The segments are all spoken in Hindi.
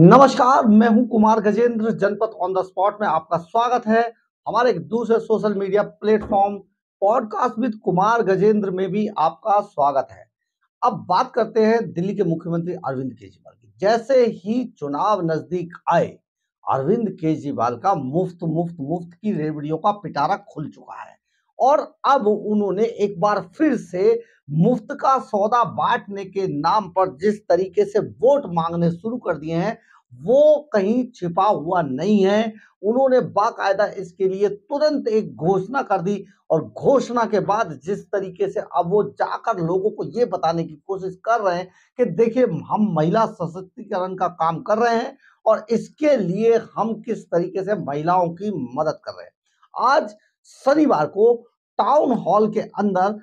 नमस्कार मैं हूं कुमार गजेंद्र जनपद ऑन द स्पॉट में आपका स्वागत है हमारे एक दूसरे social media platform podcast with Kumar Gajendra में भी आपका स्वागत है अब बात करते हैं दिल्ली के मुख्यमंत्री अरविंद केजरीवाल की जैसे ही चुनाव नजदीक आए अरविंद केजरीवाल का मुफ्त मुफ्त मुफ्त की रेवड़ियों का पिटारा खुल चुका है और अब उन्होंने एक बार फिर से मुफ्त का सौदा बांटने के नाम पर जिस तरीके से वोट मांगने शुरू कर दिए हैं वो कहीं छिपा हुआ नहीं है उन्होंने बाकायदा इसके लिए तुरंत एक घोषणा कर दी और घोषणा के बाद जिस तरीके से अब वो जाकर लोगों को ये बताने की कोशिश कर रहे हैं कि देखिए हम महिला सशक्तिकरण का काम कर रहे हैं और इसके लिए हम किस तरीके से महिलाओं की मदद कर रहे हैं आज शनिवार को टाउन हॉल के अंदर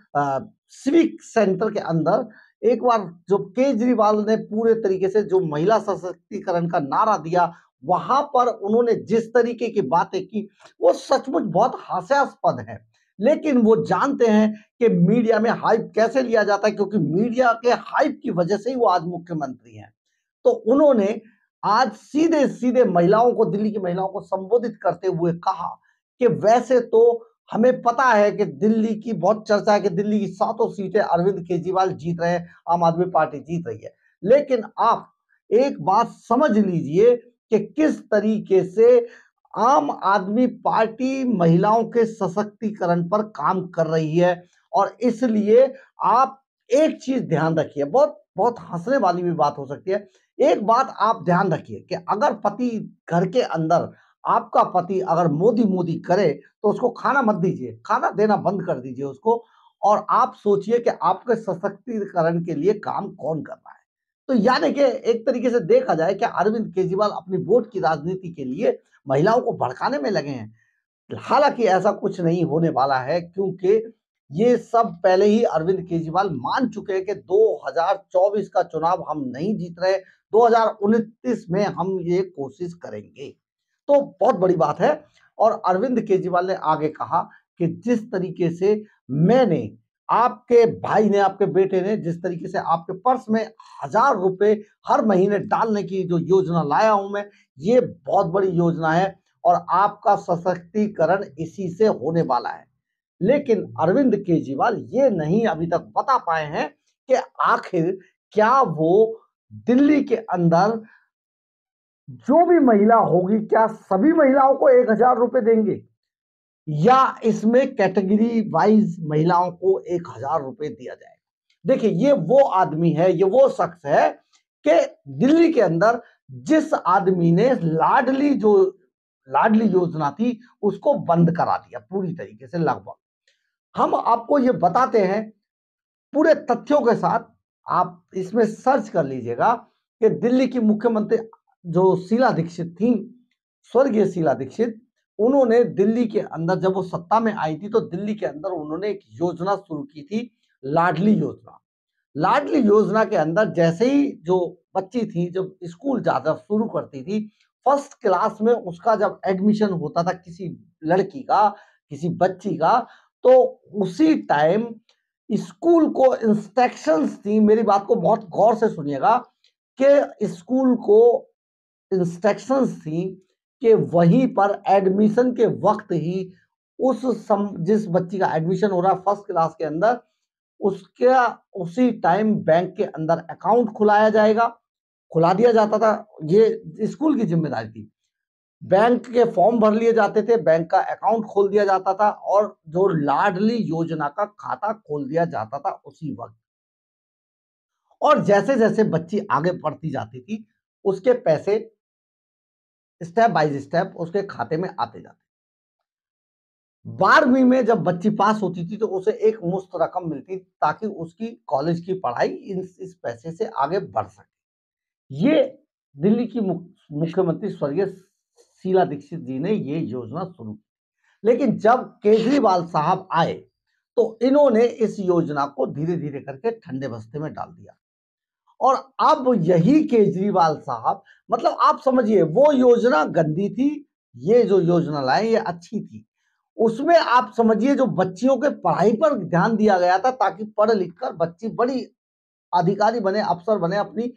सिविक सेंटर के अंदर एक बार जो केजरीवाल ने पूरे तरीके से जो महिला सशक्तिकरण का नारा दिया वहां पर उन्होंने जिस तरीके की बातें की वो सचमुच बहुत हास्यास्पद है लेकिन वो जानते हैं कि मीडिया में हाइप कैसे लिया जाता है क्योंकि मीडिया के हाइप की वजह से ही वो आज मुख्यमंत्री हैं तो उन्होंने आज सीधे सीधे महिलाओं को दिल्ली की महिलाओं को संबोधित करते हुए कहा कि वैसे तो हमें पता है कि दिल्ली की बहुत चर्चा है कि दिल्ली की सातों सीटें अरविंद केजरीवाल जीत रहे हैं आम आदमी पार्टी जीत रही है लेकिन आप एक बात समझ लीजिए कि किस तरीके से आम आदमी पार्टी महिलाओं के सशक्तिकरण पर काम कर रही है और इसलिए आप एक चीज ध्यान रखिए बहुत बहुत हंसने वाली भी बात हो सकती है एक बात आप ध्यान रखिए कि अगर पति घर के अंदर आपका पति अगर मोदी मोदी करे तो उसको खाना मत दीजिए खाना देना बंद कर दीजिए उसको और आप सोचिए कि आपके सशक्तिकरण के लिए काम कौन कर रहा है तो यानी कि एक तरीके से देखा जाए कि अरविंद केजरीवाल अपनी वोट की राजनीति के लिए महिलाओं को भड़काने में लगे हैं हालांकि ऐसा कुछ नहीं होने वाला है क्योंकि ये सब पहले ही अरविंद केजरीवाल मान चुके हैं कि 2024 का चुनाव हम नहीं जीत रहे 2029 में हम ये कोशिश करेंगे तो बहुत बड़ी बात है और अरविंद केजरीवाल ने आगे कहा कि जिस तरीके से मैंने आपके भाई ने आपके बेटे ने जिस तरीके से आपके पर्स में हजार रुपए हर महीने डालने की जो योजना लाया हूं मैं ये बहुत बड़ी योजना है और आपका सशक्तिकरण इसी से होने वाला है लेकिन अरविंद केजरीवाल ये नहीं अभी तक बता पाए हैं कि आखिर क्या वो दिल्ली के अंदर जो भी महिला होगी क्या सभी महिलाओं को एक हजार रुपये देंगे या इसमें कैटेगरी वाइज महिलाओं को एक हजार रुपये दिया जाएगा देखिए ये वो आदमी है ये वो शख्स है कि दिल्ली के अंदर जिस आदमी ने लाडली जो लाडली योजना थी उसको बंद करा दिया पूरी तरीके से लगभग हम आपको ये बताते हैं पूरे तथ्यों के साथ आप इसमें सर्च कर लीजिएगा कि दिल्ली की मुख्यमंत्री जो शीला दीक्षित थी स्वर्गीय शीला दीक्षित उन्होंने दिल्ली के अंदर जब वो सत्ता में आई थी तो दिल्ली के अंदर उन्होंने एक योजना शुरू की थी लाडली योजना लाडली योजना के अंदर जैसे ही जो बच्ची थी जब स्कूल जाकर शुरू करती थी फर्स्ट क्लास में उसका जब एडमिशन होता था किसी लड़की का किसी बच्ची का तो उसी टाइम स्कूल को इंस्ट्रक्शंस थी मेरी बात को बहुत गौर से सुनिएगा कि स्कूल को इंस्ट्रक्शंस थी कि वहीं पर एडमिशन के वक्त ही उस सम जिस बच्ची का एडमिशन हो रहा है फर्स्ट क्लास के अंदर उसका उसी टाइम बैंक के अंदर अकाउंट खुलाया जाएगा खुला दिया जाता था ये स्कूल की जिम्मेदारी थी बैंक के फॉर्म भर लिए जाते थे बैंक का अकाउंट खोल दिया जाता था और जो लाडली योजना का खाता खोल दिया जाता था उसी वक्त और जैसे जैसे बच्ची आगे बढ़ती जाती थी उसके पैसे स्टेप बाय स्टेप उसके खाते में आते जाते बारहवीं में जब बच्ची पास होती थी तो उसे एक मुफ्त रकम मिलती ताकि उसकी कॉलेज की पढ़ाई इस, इस पैसे से आगे बढ़ सके ये दिल्ली की मुख्यमंत्री स्वर्गीय शीला दीक्षित जी ने ये योजना शुरू की लेकिन जब केजरीवाल साहब आए तो इन्होंने इस योजना को धीरे धीरे करके ठंडे बस्ते में डाल दिया और अब यही केजरीवाल साहब मतलब आप समझिए वो योजना गंदी थी ये जो योजना लाए ये अच्छी थी उसमें आप समझिए जो बच्चियों के पढ़ाई पर ध्यान दिया गया था ताकि पढ़ लिख कर बच्ची बड़ी अधिकारी बने अफसर बने अपनी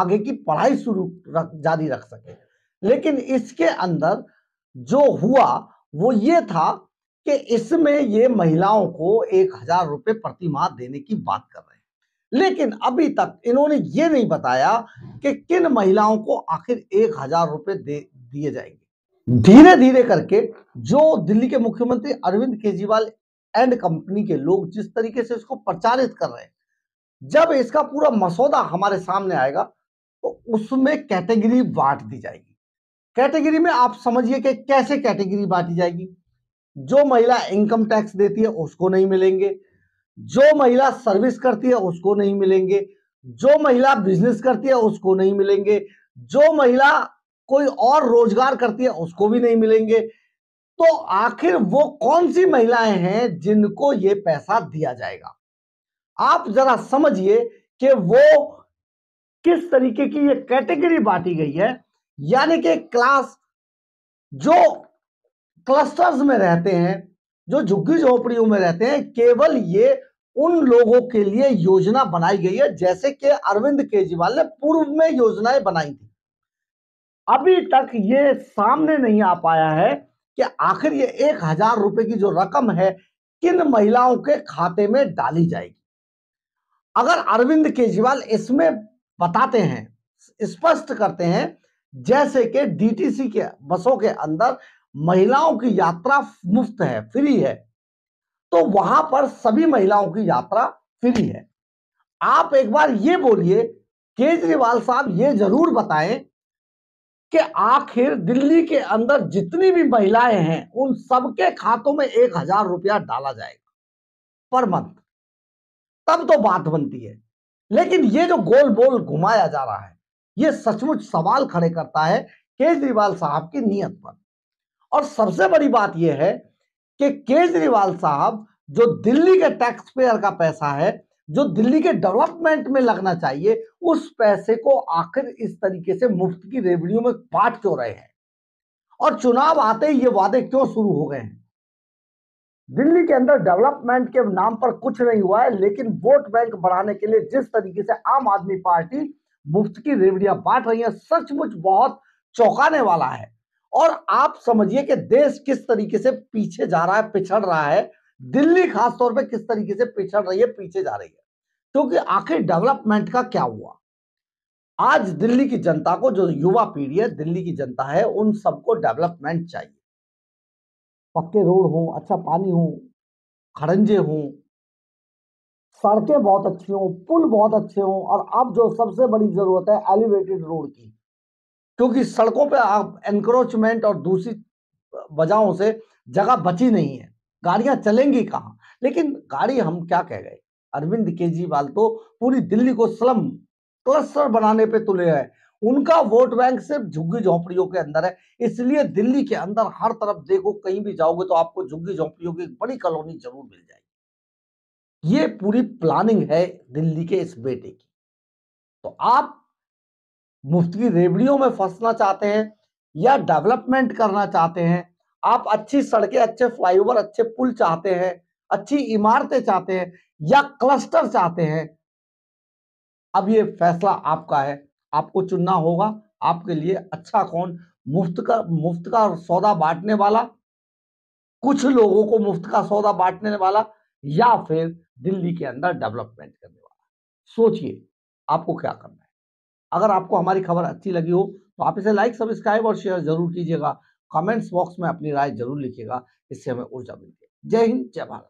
आगे की पढ़ाई शुरू रख जारी रख सके लेकिन इसके अंदर जो हुआ वो ये था कि इसमें ये महिलाओं को एक हजार रुपये प्रतिमाह देने की बात कर लेकिन अभी तक इन्होंने ये नहीं बताया कि किन महिलाओं को आखिर एक हजार रुपये दे दिए जाएंगे धीरे धीरे करके जो दिल्ली के मुख्यमंत्री अरविंद केजरीवाल एंड कंपनी के लोग जिस तरीके से इसको प्रचारित कर रहे हैं जब इसका पूरा मसौदा हमारे सामने आएगा तो उसमें कैटेगरी बांट दी जाएगी कैटेगरी में आप समझिए कि कैसे कैटेगरी बांटी जाएगी जो महिला इनकम टैक्स देती है उसको नहीं मिलेंगे जो महिला सर्विस करती है उसको नहीं मिलेंगे जो महिला बिजनेस करती है उसको नहीं मिलेंगे जो महिला कोई और रोजगार करती है उसको भी नहीं मिलेंगे तो आखिर वो कौन सी महिलाएं हैं जिनको ये पैसा दिया जाएगा आप जरा समझिए कि वो किस तरीके की ये कैटेगरी बांटी गई है यानी कि क्लास जो क्लस्टर्स में रहते हैं जो झुग्गी झोपड़ियों में रहते हैं केवल ये उन लोगों के लिए योजना बनाई गई है जैसे कि अरविंद केजरीवाल ने पूर्व में योजनाएं बनाई थी अभी तक ये सामने नहीं आ पाया है कि आखिर ये एक हजार रुपए की जो रकम है किन महिलाओं के खाते में डाली जाएगी अगर अरविंद केजरीवाल इसमें बताते हैं स्पष्ट करते हैं जैसे कि डीटीसी के बसों के अंदर महिलाओं की यात्रा मुफ्त है फ्री है तो वहां पर सभी महिलाओं की यात्रा फ्री है आप एक बार ये बोलिए केजरीवाल साहब ये जरूर बताएं कि आखिर दिल्ली के अंदर जितनी भी महिलाएं हैं उन सबके खातों में एक हजार रुपया डाला जाएगा पर मंथ तब तो बात बनती है लेकिन ये जो गोल बोल घुमाया जा रहा है ये सचमुच सवाल खड़े करता है केजरीवाल साहब की नीयत पर और सबसे बड़ी बात यह है कि केजरीवाल साहब जो दिल्ली के टैक्स पेयर का पैसा है जो दिल्ली के डेवलपमेंट में लगना चाहिए उस पैसे को आखिर इस तरीके से मुफ्त की रेवड़ियों में बांट क्यों रहे हैं और चुनाव आते ही ये वादे क्यों शुरू हो गए हैं दिल्ली के अंदर डेवलपमेंट के नाम पर कुछ नहीं हुआ है लेकिन वोट बैंक बढ़ाने के लिए जिस तरीके से आम आदमी पार्टी मुफ्त की रेवड़ियां बांट रही है सचमुच बहुत चौंकाने वाला है और आप समझिए कि देश किस तरीके से पीछे जा रहा है पिछड़ रहा है दिल्ली खासतौर पर किस तरीके से पिछड़ रही है पीछे जा रही है क्योंकि तो आखिर डेवलपमेंट का क्या हुआ आज दिल्ली की जनता को जो युवा पीढ़ी है दिल्ली की जनता है उन सबको डेवलपमेंट चाहिए पक्के रोड हो अच्छा पानी हो खड़ंजे हों सड़कें बहुत अच्छी हों पुल बहुत अच्छे हों और अब जो सबसे बड़ी जरूरत है एलिवेटेड रोड की क्योंकि सड़कों पे एनक्रोचमेंट और दूसरी वजहों से जगह बची नहीं है गाड़ियां चलेंगी कहाँ लेकिन गाड़ी हम क्या कह गए अरविंद केजरीवाल तो पूरी दिल्ली को स्लम क्लस्टर बनाने पे तुले हैं उनका वोट बैंक सिर्फ झुग्गी झोंपड़ियों के अंदर है इसलिए दिल्ली के अंदर हर तरफ देखो कहीं भी जाओगे तो आपको झुग्गी झोंपड़ियों की बड़ी कॉलोनी जरूर मिल जाएगी ये पूरी प्लानिंग है दिल्ली के इस बेटे की तो आप मुफ्त की रेवड़ियों में फंसना चाहते हैं या डेवलपमेंट करना चाहते हैं आप अच्छी सड़कें अच्छे फ्लाईओवर अच्छे पुल चाहते हैं अच्छी इमारतें चाहते हैं या क्लस्टर चाहते हैं अब ये फैसला आपका है आपको चुनना होगा आपके लिए अच्छा कौन मुफ्त का मुफ्त का सौदा बांटने वाला कुछ लोगों को मुफ्त का सौदा बांटने वाला या फिर दिल्ली के अंदर डेवलपमेंट करने वाला सोचिए आपको क्या करना है अगर आपको हमारी खबर अच्छी लगी हो तो आप इसे लाइक सब्सक्राइब और शेयर जरूर कीजिएगा कमेंट्स बॉक्स में अपनी राय जरूर लिखिएगा इससे हमें ऊर्जा मिलती है जय हिंद जय भारत